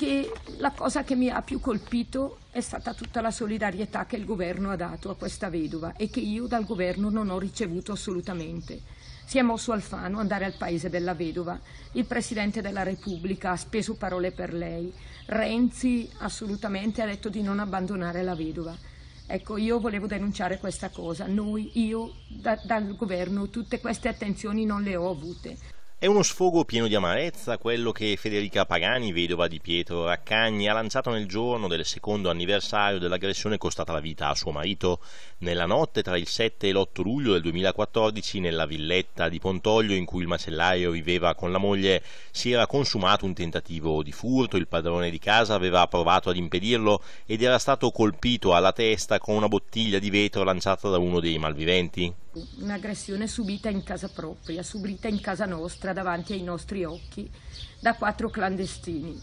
che la cosa che mi ha più colpito è stata tutta la solidarietà che il governo ha dato a questa vedova e che io dal governo non ho ricevuto assolutamente. Si è mosso Alfano ad andare al paese della vedova, il Presidente della Repubblica ha speso parole per lei, Renzi assolutamente ha detto di non abbandonare la vedova. Ecco, io volevo denunciare questa cosa, noi, io da, dal governo tutte queste attenzioni non le ho avute. È uno sfogo pieno di amarezza quello che Federica Pagani, vedova di Pietro Raccagni, ha lanciato nel giorno del secondo anniversario dell'aggressione costata la vita a suo marito nella notte tra il 7 e l'8 luglio del 2014 nella villetta di Pontoglio in cui il macellaio viveva con la moglie si era consumato un tentativo di furto, il padrone di casa aveva provato ad impedirlo ed era stato colpito alla testa con una bottiglia di vetro lanciata da uno dei malviventi un'aggressione subita in casa propria, subita in casa nostra, davanti ai nostri occhi, da quattro clandestini.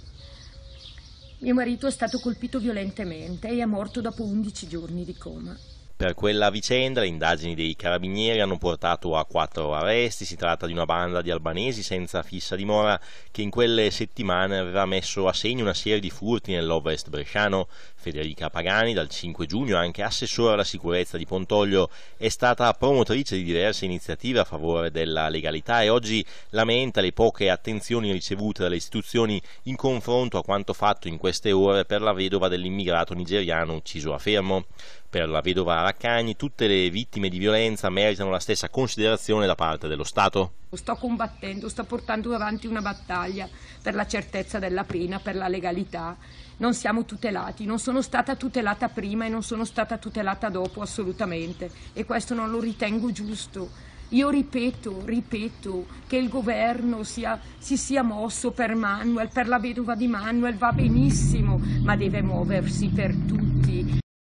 Mio marito è stato colpito violentemente e è morto dopo 11 giorni di coma. Per quella vicenda le indagini dei carabinieri hanno portato a quattro arresti, si tratta di una banda di albanesi senza fissa dimora che in quelle settimane aveva messo a segno una serie di furti nell'ovest bresciano. Federica Pagani, dal 5 giugno anche assessora alla sicurezza di Pontoglio, è stata promotrice di diverse iniziative a favore della legalità e oggi lamenta le poche attenzioni ricevute dalle istituzioni in confronto a quanto fatto in queste ore per la vedova dell'immigrato nigeriano ucciso a Fermo. Per la vedova Raccagni tutte le vittime di violenza meritano la stessa considerazione da parte dello Stato? Sto combattendo, sto portando avanti una battaglia per la certezza della pena, per la legalità. Non siamo tutelati, non sono stata tutelata prima e non sono stata tutelata dopo assolutamente e questo non lo ritengo giusto. Io ripeto, ripeto che il governo sia, si sia mosso per Manuel, per la vedova di Manuel va benissimo, ma deve muoversi per tutti.